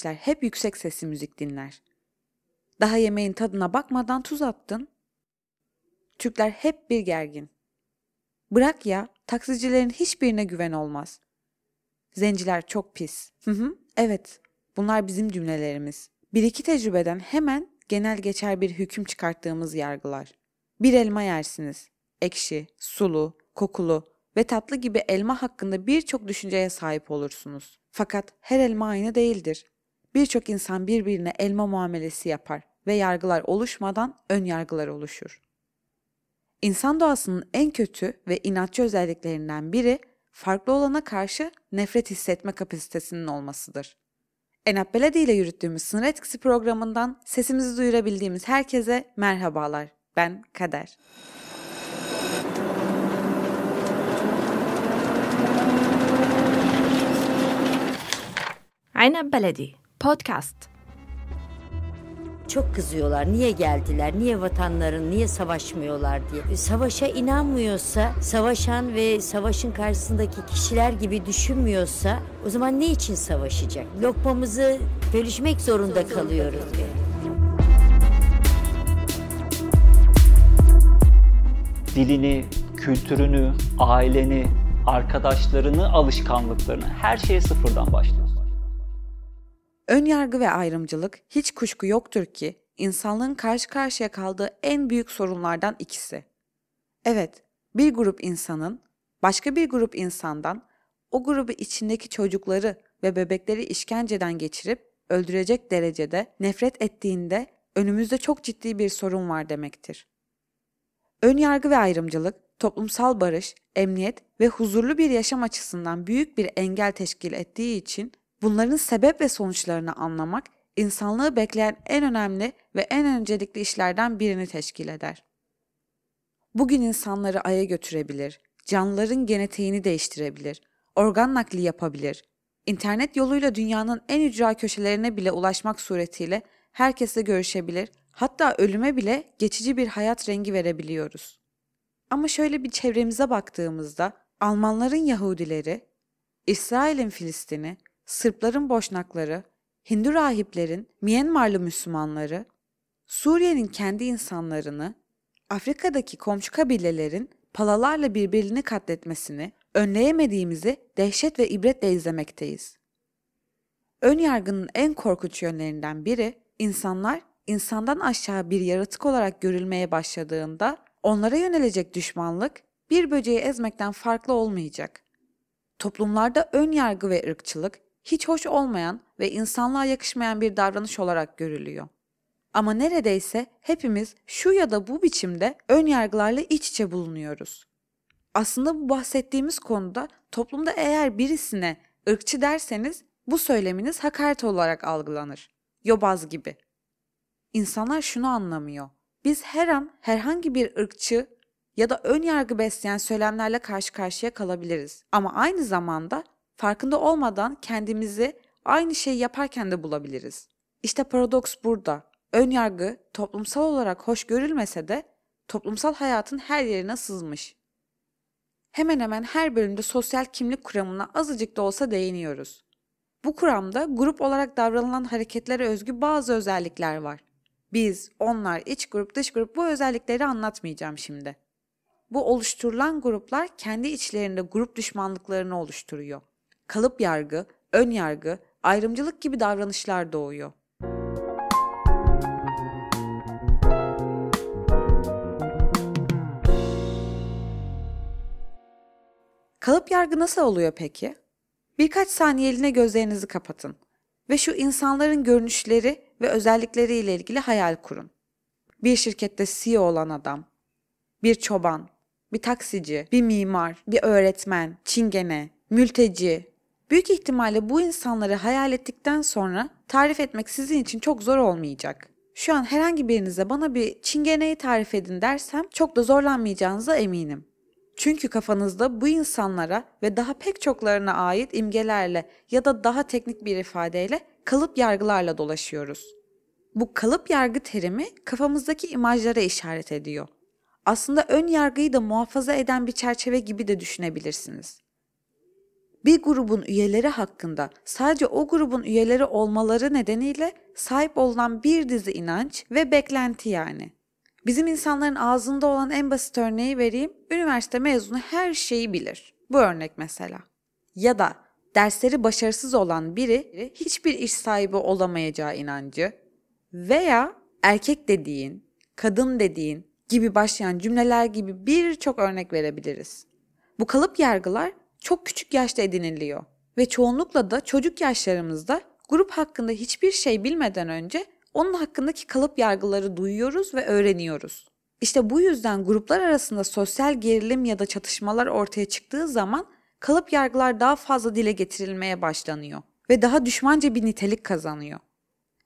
içler, hep yüksek sesli müzik dinler. Daha yemeğin tadına bakmadan tuz attın. Türkler hep bir gergin. Bırak ya, taksicilerin hiçbirine güven olmaz. Zenciler çok pis. Hı hı, evet, bunlar bizim cümlelerimiz. Bir iki tecrübeden hemen genel geçer bir hüküm çıkarttığımız yargılar. Bir elma yersiniz. Ekşi, sulu, kokulu ve tatlı gibi elma hakkında birçok düşünceye sahip olursunuz. Fakat her elma aynı değildir. Birçok insan birbirine elma muamelesi yapar ve yargılar oluşmadan ön yargılar oluşur. İnsan doğasının en kötü ve inatçı özelliklerinden biri farklı olana karşı nefret hissetme kapasitesinin olmasıdır. Enap Beledi ile yürüttüğümüz sınır etkisi programından sesimizi duyurabildiğimiz herkese merhabalar. Ben Kader. Enap Beledi Podcast. Çok kızıyorlar. Niye geldiler? Niye vatanların? Niye savaşmıyorlar diye. E, savaşa inanmıyorsa, savaşan ve savaşın karşısındaki kişiler gibi düşünmüyorsa o zaman ne için savaşacak? Lokmamızı bölüşmek zorunda kalıyoruz. Diye. Dilini, kültürünü, aileni, arkadaşlarını, alışkanlıklarını her şeyi sıfırdan başlıyorsun. Ön yargı ve ayrımcılık hiç kuşku yoktur ki insanlığın karşı karşıya kaldığı en büyük sorunlardan ikisi. Evet, bir grup insanın başka bir grup insandan o grubu içindeki çocukları ve bebekleri işkenceden geçirip öldürecek derecede nefret ettiğinde önümüzde çok ciddi bir sorun var demektir. Ön yargı ve ayrımcılık, toplumsal barış, emniyet ve huzurlu bir yaşam açısından büyük bir engel teşkil ettiği için Bunların sebep ve sonuçlarını anlamak insanlığı bekleyen en önemli ve en öncelikli işlerden birini teşkil eder. Bugün insanları aya götürebilir, canlıların genetiğini değiştirebilir, organ nakli yapabilir, internet yoluyla dünyanın en ücra köşelerine bile ulaşmak suretiyle herkesle görüşebilir, hatta ölüme bile geçici bir hayat rengi verebiliyoruz. Ama şöyle bir çevremize baktığımızda Almanların Yahudileri, İsrail'in Filistin'i, Sırpların Boşnakları, Hindu rahiplerin Myanmarlı Müslümanları, Suriye'nin kendi insanlarını, Afrika'daki komşu kabilelerin palalarla birbirini katletmesini önleyemediğimizi dehşet ve ibretle izlemekteyiz. Ön yargının en korkunç yönlerinden biri insanlar insandan aşağı bir yaratık olarak görülmeye başladığında onlara yönelecek düşmanlık bir böceği ezmekten farklı olmayacak. Toplumlarda ön yargı ve ırkçılık hiç hoş olmayan ve insanlığa yakışmayan bir davranış olarak görülüyor. Ama neredeyse hepimiz şu ya da bu biçimde ön yargılarla iç içe bulunuyoruz. Aslında bu bahsettiğimiz konuda toplumda eğer birisine ırkçı derseniz bu söyleminiz hakaret olarak algılanır. Yobaz gibi. İnsanlar şunu anlamıyor. Biz her an herhangi bir ırkçı ya da ön yargı besleyen söylemlerle karşı karşıya kalabiliriz. Ama aynı zamanda farkında olmadan kendimizi aynı şeyi yaparken de bulabiliriz. İşte paradoks burada. Ön yargı toplumsal olarak hoş görülmese de toplumsal hayatın her yerine sızmış. Hemen hemen her bölümde sosyal kimlik kuramına azıcık da olsa değiniyoruz. Bu kuramda grup olarak davranılan hareketlere özgü bazı özellikler var. Biz, onlar, iç grup, dış grup bu özellikleri anlatmayacağım şimdi. Bu oluşturulan gruplar kendi içlerinde grup düşmanlıklarını oluşturuyor kalıp yargı, ön yargı, ayrımcılık gibi davranışlar doğuyor. Kalıp yargı nasıl oluyor peki? Birkaç saniyeliğine gözlerinizi kapatın ve şu insanların görünüşleri ve özellikleriyle ilgili hayal kurun. Bir şirkette CEO olan adam, bir çoban, bir taksici, bir mimar, bir öğretmen, çingene, mülteci, Büyük ihtimalle bu insanları hayal ettikten sonra tarif etmek sizin için çok zor olmayacak. Şu an herhangi birinize bana bir çingeneyi tarif edin dersem çok da zorlanmayacağınıza eminim. Çünkü kafanızda bu insanlara ve daha pek çoklarına ait imgelerle ya da daha teknik bir ifadeyle kalıp yargılarla dolaşıyoruz. Bu kalıp yargı terimi kafamızdaki imajlara işaret ediyor. Aslında ön yargıyı da muhafaza eden bir çerçeve gibi de düşünebilirsiniz bir grubun üyeleri hakkında sadece o grubun üyeleri olmaları nedeniyle sahip olunan bir dizi inanç ve beklenti yani. Bizim insanların ağzında olan en basit örneği vereyim. Üniversite mezunu her şeyi bilir. Bu örnek mesela. Ya da dersleri başarısız olan biri hiçbir iş sahibi olamayacağı inancı veya erkek dediğin, kadın dediğin gibi başlayan cümleler gibi birçok örnek verebiliriz. Bu kalıp yargılar çok küçük yaşta ediniliyor ve çoğunlukla da çocuk yaşlarımızda grup hakkında hiçbir şey bilmeden önce onun hakkındaki kalıp yargıları duyuyoruz ve öğreniyoruz. İşte bu yüzden gruplar arasında sosyal gerilim ya da çatışmalar ortaya çıktığı zaman kalıp yargılar daha fazla dile getirilmeye başlanıyor ve daha düşmanca bir nitelik kazanıyor.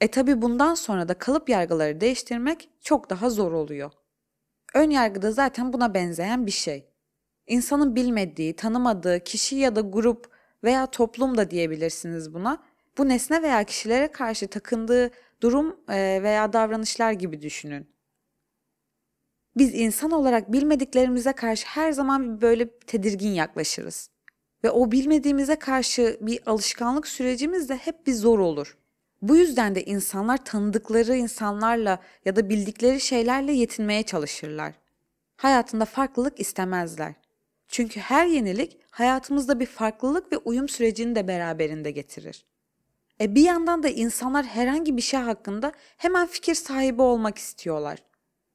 E tabi bundan sonra da kalıp yargıları değiştirmek çok daha zor oluyor. Ön yargı da zaten buna benzeyen bir şey insanın bilmediği, tanımadığı kişi ya da grup veya toplum da diyebilirsiniz buna. Bu nesne veya kişilere karşı takındığı durum e, veya davranışlar gibi düşünün. Biz insan olarak bilmediklerimize karşı her zaman böyle tedirgin yaklaşırız. Ve o bilmediğimize karşı bir alışkanlık sürecimiz de hep bir zor olur. Bu yüzden de insanlar tanıdıkları insanlarla ya da bildikleri şeylerle yetinmeye çalışırlar. Hayatında farklılık istemezler. Çünkü her yenilik hayatımızda bir farklılık ve uyum sürecini de beraberinde getirir. E bir yandan da insanlar herhangi bir şey hakkında hemen fikir sahibi olmak istiyorlar.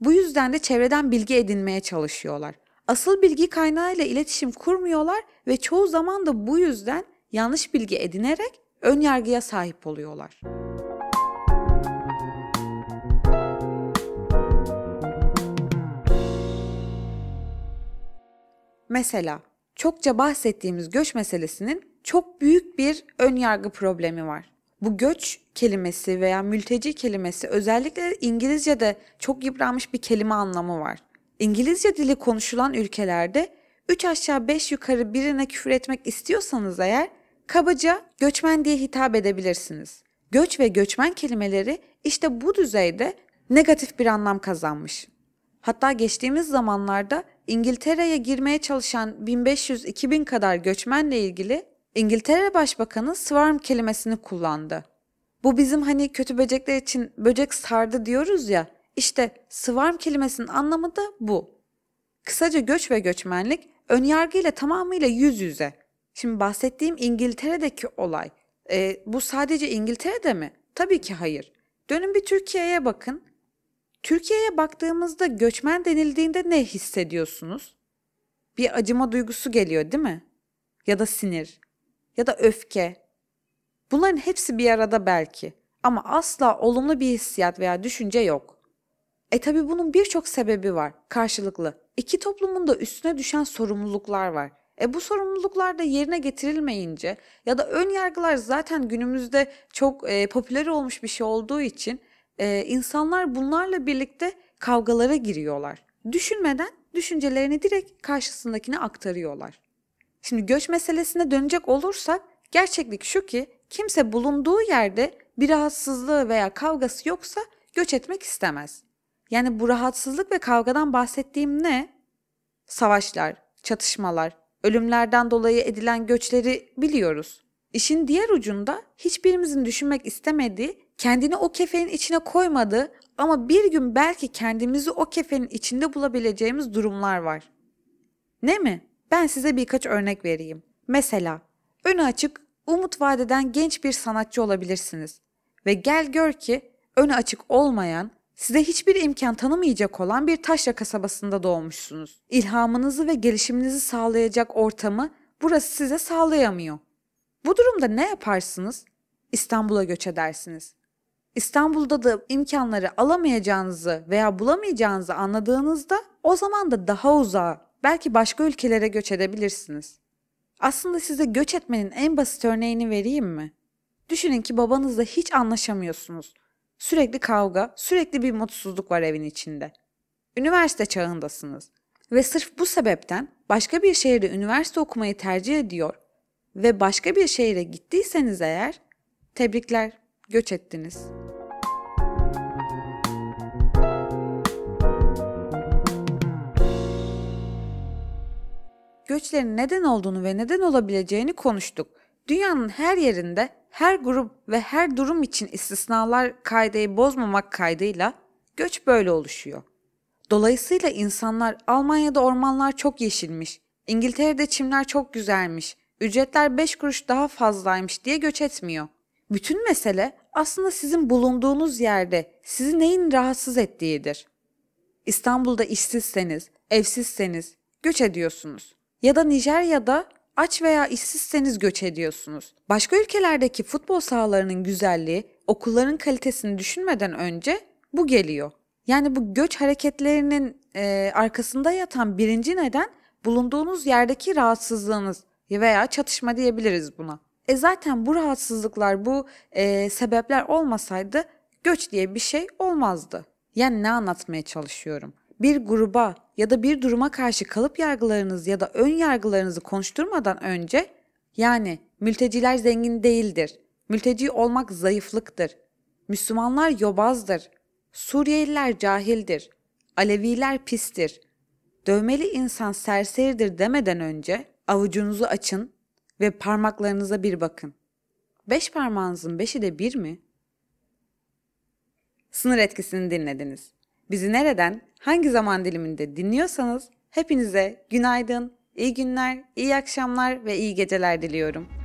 Bu yüzden de çevreden bilgi edinmeye çalışıyorlar. Asıl bilgi kaynağıyla iletişim kurmuyorlar ve çoğu zaman da bu yüzden yanlış bilgi edinerek ön yargıya sahip oluyorlar. Mesela çokça bahsettiğimiz göç meselesinin çok büyük bir ön yargı problemi var. Bu göç kelimesi veya mülteci kelimesi özellikle İngilizce'de çok yıpranmış bir kelime anlamı var. İngilizce dili konuşulan ülkelerde 3 aşağı 5 yukarı birine küfür etmek istiyorsanız eğer kabaca göçmen diye hitap edebilirsiniz. Göç ve göçmen kelimeleri işte bu düzeyde negatif bir anlam kazanmış. Hatta geçtiğimiz zamanlarda İngiltere'ye girmeye çalışan 1500-2000 kadar göçmenle ilgili İngiltere Başbakanı swarm kelimesini kullandı. Bu bizim hani kötü böcekler için böcek sardı diyoruz ya, işte swarm kelimesinin anlamı da bu. Kısaca göç ve göçmenlik önyargıyla tamamıyla yüz yüze. Şimdi bahsettiğim İngiltere'deki olay. E, bu sadece İngiltere'de mi? Tabii ki hayır. Dönün bir Türkiye'ye bakın. Türkiye'ye baktığımızda göçmen denildiğinde ne hissediyorsunuz? Bir acıma duygusu geliyor değil mi? Ya da sinir ya da öfke. Bunların hepsi bir arada belki ama asla olumlu bir hissiyat veya düşünce yok. E tabi bunun birçok sebebi var karşılıklı. İki toplumun da üstüne düşen sorumluluklar var. E bu sorumluluklar da yerine getirilmeyince ya da ön yargılar zaten günümüzde çok e, popüler olmuş bir şey olduğu için e, insanlar bunlarla birlikte kavgalara giriyorlar. Düşünmeden düşüncelerini direkt karşısındakine aktarıyorlar. Şimdi göç meselesine dönecek olursak gerçeklik şu ki kimse bulunduğu yerde bir rahatsızlığı veya kavgası yoksa göç etmek istemez. Yani bu rahatsızlık ve kavgadan bahsettiğim ne? Savaşlar, çatışmalar, ölümlerden dolayı edilen göçleri biliyoruz. İşin diğer ucunda hiçbirimizin düşünmek istemediği Kendini o kefenin içine koymadı ama bir gün belki kendimizi o kefenin içinde bulabileceğimiz durumlar var. Ne mi? Ben size birkaç örnek vereyim. Mesela önü açık, umut vadeden genç bir sanatçı olabilirsiniz. Ve gel gör ki önü açık olmayan, size hiçbir imkan tanımayacak olan bir taşra kasabasında doğmuşsunuz. İlhamınızı ve gelişiminizi sağlayacak ortamı burası size sağlayamıyor. Bu durumda ne yaparsınız? İstanbul'a göç edersiniz. İstanbul'da da imkanları alamayacağınızı veya bulamayacağınızı anladığınızda o zaman da daha uzağa belki başka ülkelere göç edebilirsiniz. Aslında size göç etmenin en basit örneğini vereyim mi? Düşünün ki babanızla hiç anlaşamıyorsunuz. Sürekli kavga, sürekli bir mutsuzluk var evin içinde. Üniversite çağındasınız ve sırf bu sebepten başka bir şehirde üniversite okumayı tercih ediyor ve başka bir şehire gittiyseniz eğer tebrikler göç ettiniz. Göçlerin neden olduğunu ve neden olabileceğini konuştuk. Dünyanın her yerinde her grup ve her durum için istisnalar kaydeyi bozmamak kaydıyla göç böyle oluşuyor. Dolayısıyla insanlar Almanya'da ormanlar çok yeşilmiş, İngiltere'de çimler çok güzelmiş, ücretler 5 kuruş daha fazlaymış diye göç etmiyor. Bütün mesele aslında sizin bulunduğunuz yerde sizi neyin rahatsız ettiğidir. İstanbul'da işsizseniz, evsizseniz göç ediyorsunuz. Ya da Nijerya'da aç veya işsizseniz göç ediyorsunuz. Başka ülkelerdeki futbol sahalarının güzelliği, okulların kalitesini düşünmeden önce bu geliyor. Yani bu göç hareketlerinin e, arkasında yatan birinci neden bulunduğunuz yerdeki rahatsızlığınız veya çatışma diyebiliriz buna. E zaten bu rahatsızlıklar, bu e, sebepler olmasaydı göç diye bir şey olmazdı. Yani ne anlatmaya çalışıyorum? Bir gruba ya da bir duruma karşı kalıp yargılarınız ya da ön yargılarınızı konuşturmadan önce yani mülteciler zengin değildir. Mülteci olmak zayıflıktır. Müslümanlar yobazdır. Suriyeliler cahildir. Aleviler pistir. Dövmeli insan serseridir demeden önce avucunuzu açın ve parmaklarınıza bir bakın. Beş parmağınızın beşi de bir mi? Sınır etkisini dinlediniz. Bizi nereden, hangi zaman diliminde dinliyorsanız hepinize günaydın, iyi günler, iyi akşamlar ve iyi geceler diliyorum.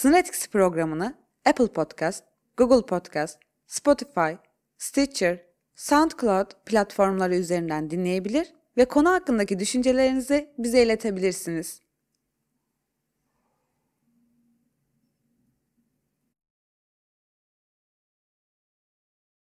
Synetics programını Apple Podcast, Google Podcast, Spotify, Stitcher, SoundCloud platformları üzerinden dinleyebilir ve konu hakkındaki düşüncelerinizi bize iletebilirsiniz.